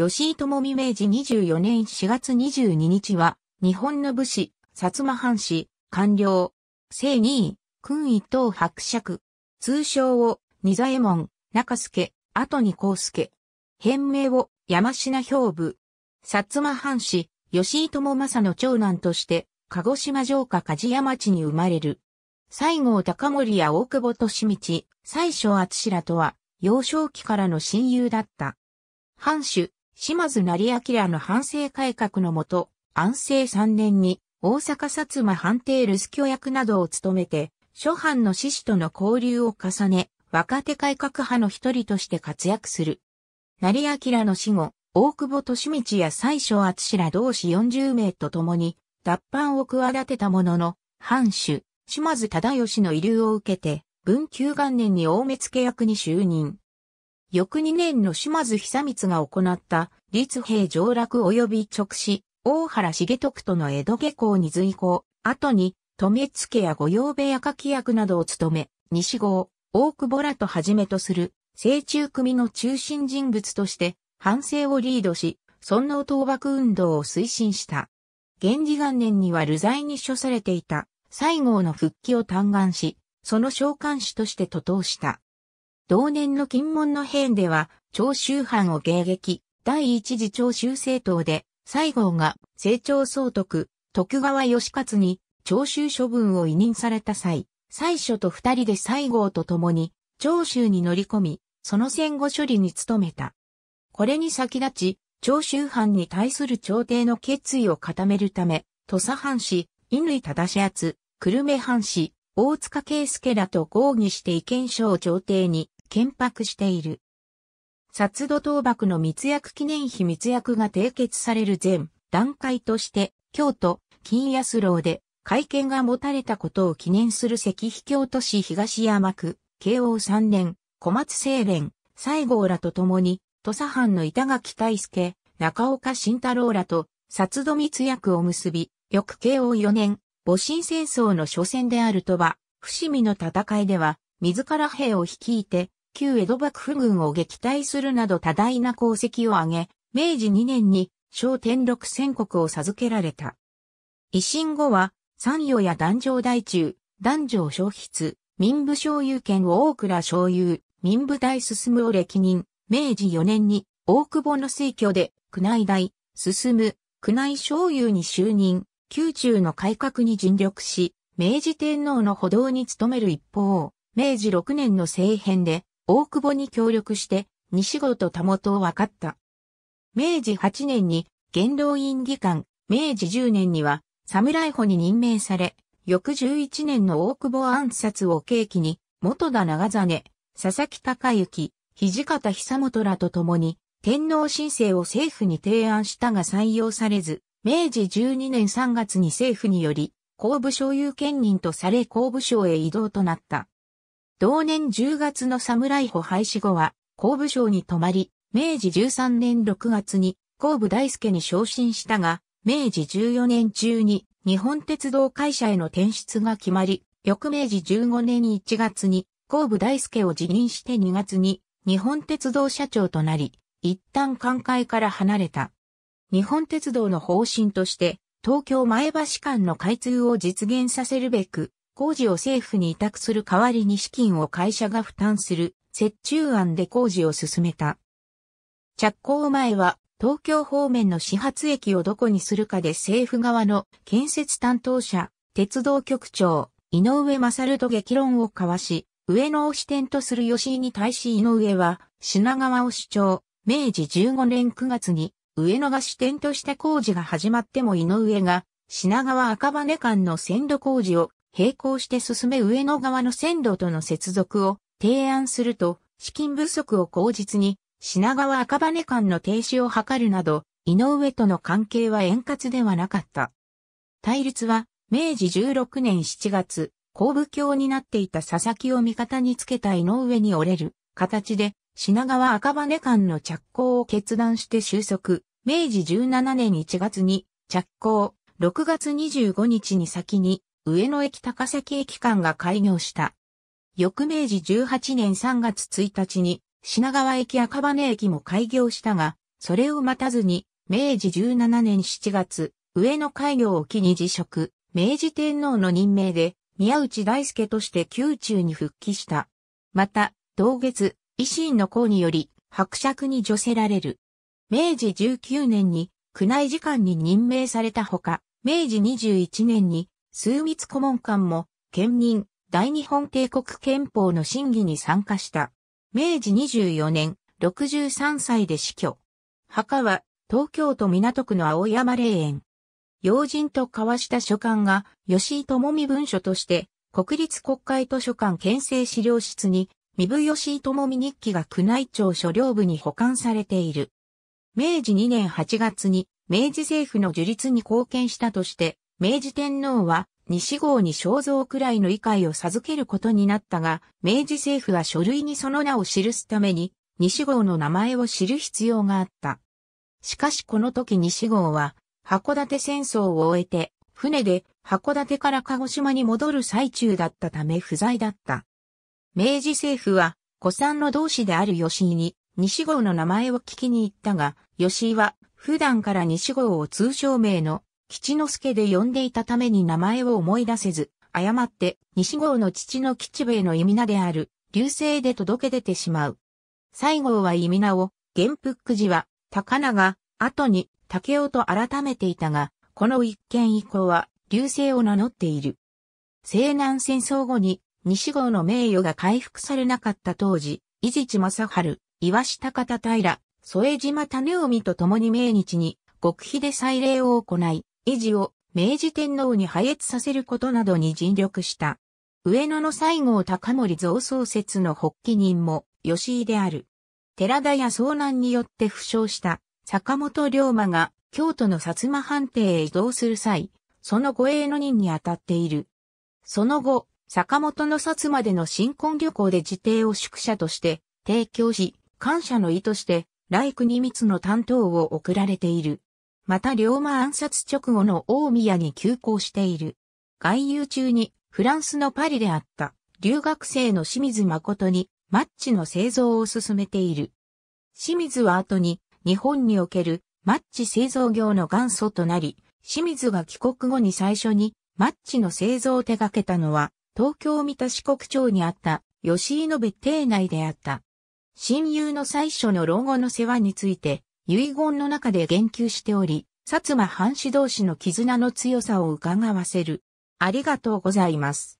吉井智美明治24年4月22日は、日本の武士、薩摩藩士、官僚、正二位、君一等伯爵、通称を、二左衛門、中助、後に光助。変名を、山品兵部。薩摩藩士、吉井智正の長男として、鹿児島城下梶山町に生まれる。西郷隆盛や大久保利道、最昌厚らとは、幼少期からの親友だった。藩主、島津成明の反省改革のもと、安政3年に大阪薩摩藩邸留守居役などを務めて、諸藩の志士との交流を重ね、若手改革派の一人として活躍する。成明の死後、大久保利道や最初厚ら同士40名と共に、脱藩を企てたものの、藩主、島津忠義の遺留を受けて、文久元年に大目付役に就任。翌2年の島津久光が行った立兵上洛及び直使、大原重徳との江戸下校に随行、後に、留付や御用部屋書役などを務め、西郷、大久保らとはじめとする、青中組の中心人物として、反省をリードし、尊王倒幕運動を推進した。源氏元年には流罪に処されていた、西郷の復帰を嘆願し、その召喚師として徒党した。同年の金門の変では、長州藩を迎撃、第一次長州政党で、西郷が、成長総督、徳川義勝に、長州処分を委任された際、最初と二人で西郷と共に、長州に乗り込み、その戦後処理に努めた。これに先立ち、長州藩に対する朝廷の決意を固めるため、土佐藩士、乾忠厚、久留米藩士、大塚圭介らと合議して意見書を朝廷に建白している。薩土倒幕の密約記念碑密約が締結される前段階として、京都、金安楼で会見が持たれたことを記念する石碑京都市東山区、慶応三年、小松清廉、西郷らと共に、土佐藩の板垣大助、中岡慎太郎らと、薩土密約を結び、翌慶応四年、戊辰戦争の初戦である鳥羽、伏見の戦いでは、自ら兵を率いて、旧江戸幕府軍を撃退するなど多大な功績を挙げ、明治2年に小天禄宣国を授けられた。維新後は、山与や壇上大中、壇上消筆、民部所有権を大倉所有、民部大進を歴任、明治4年に大久保の推挙で、宮内大、進む、宮内所有に就任、宮中の改革に尽力し、明治天皇の歩道に努める一方、明治6年の政変で、大久保に協力して西郷と田元を分かった。明治8年に元老院議官、明治10年には侍補に任命され、翌11年の大久保暗殺を契機に、元田長真、佐々木隆之、土方久本らと共に、天皇申請を政府に提案したが採用されず、明治12年3月に政府により、公部省有権人とされ公部省へ移動となった。同年10月の侍保廃止後は、工部省に泊まり、明治13年6月に工部大輔に昇進したが、明治14年中に日本鉄道会社への転出が決まり、翌明治15年1月に工部大輔を辞任して2月に日本鉄道社長となり、一旦寛解から離れた。日本鉄道の方針として、東京前橋間の開通を実現させるべく、工事を政府に委託する代わりに資金を会社が負担する折衷案で工事を進めた。着工前は東京方面の始発駅をどこにするかで政府側の建設担当者、鉄道局長、井上勝と激論を交わし、上野を支店とする吉井に対し井上は品川を主張、明治15年9月に上野が支店として工事が始まっても井上が品川赤羽間の線路工事を並行して進め上野側の線路との接続を提案すると、資金不足を口実に、品川赤羽間の停止を図るなど、井上との関係は円滑ではなかった。対立は、明治16年7月、後部橋になっていた佐々木を味方につけた井上に折れる形で、品川赤羽間の着工を決断して収束、明治17年1月に着工、6月25日に先に上野駅高崎駅間が開業した。翌明治18年3月1日に品川駅赤羽駅も開業したが、それを待たずに明治17年7月、上野開業を機に辞職、明治天皇の任命で宮内大輔として宮中に復帰した。また、同月、維新の功により伯爵に除せられる。明治19年に宮内次官に任命されたほか、明治21年に数密顧問官も、県民、大日本帝国憲法の審議に参加した。明治24年、63歳で死去。墓は、東京都港区の青山霊園。要人と交わした書簡が、吉井智美文書として、国立国会図書館建政資料室に、三部吉井智美日記が宮内庁所領部に保管されている。明治2年8月に、明治政府の樹立に貢献したとして、明治天皇は西郷に肖像くらいの理解を授けることになったが、明治政府は書類にその名を記すために、西郷の名前を知る必要があった。しかしこの時西郷は、函館戦争を終えて、船で函館から鹿児島に戻る最中だったため不在だった。明治政府は、古参の同志である吉井に、西郷の名前を聞きに行ったが、吉井は、普段から西郷を通称名の吉之助で呼んでいたために名前を思い出せず、誤って西郷の父の吉兵衛の意味名である、流星で届け出てしまう。西郷は意味名を、元福寺は、高永、後に竹雄と改めていたが、この一件以降は、流星を名乗っている。西南戦争後に、西郷の名誉が回復されなかった当時、伊地知正春、岩下方平、添島種臣と共に命日に、極秘で祭礼を行い、維持を明治天皇に破越させることなどに尽力した。上野の西郷隆盛造創説の発起人も吉井である。寺田や遭難によって負傷した坂本龍馬が京都の薩摩藩邸へ移動する際、その護衛の任に当たっている。その後、坂本の薩摩での新婚旅行で自邸を宿舎として提供し、感謝の意として、来国光の担当を送られている。また龍馬暗殺直後の大宮に急行している。外遊中にフランスのパリであった留学生の清水誠にマッチの製造を進めている。清水は後に日本におけるマッチ製造業の元祖となり、清水が帰国後に最初にマッチの製造を手掛けたのは東京三田四国町にあった吉井の別邸内であった。親友の最初の老後の世話について遺言の中で言及しており、薩摩藩士同士の絆の強さを伺わせる。ありがとうございます。